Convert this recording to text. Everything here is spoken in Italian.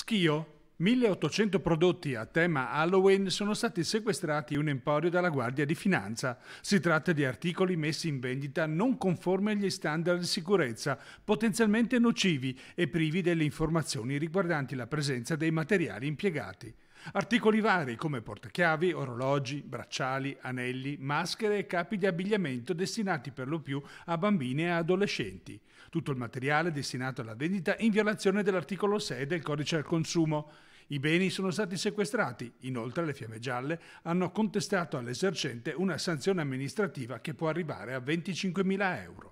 Schio, 1800 prodotti a tema Halloween sono stati sequestrati in un emporio dalla Guardia di Finanza. Si tratta di articoli messi in vendita non conformi agli standard di sicurezza, potenzialmente nocivi e privi delle informazioni riguardanti la presenza dei materiali impiegati. Articoli vari come portachiavi, orologi, bracciali, anelli, maschere e capi di abbigliamento destinati per lo più a bambini e adolescenti. Tutto il materiale destinato alla vendita in violazione dell'articolo 6 del codice al consumo. I beni sono stati sequestrati. Inoltre le Fiamme Gialle hanno contestato all'esercente una sanzione amministrativa che può arrivare a 25.000 euro.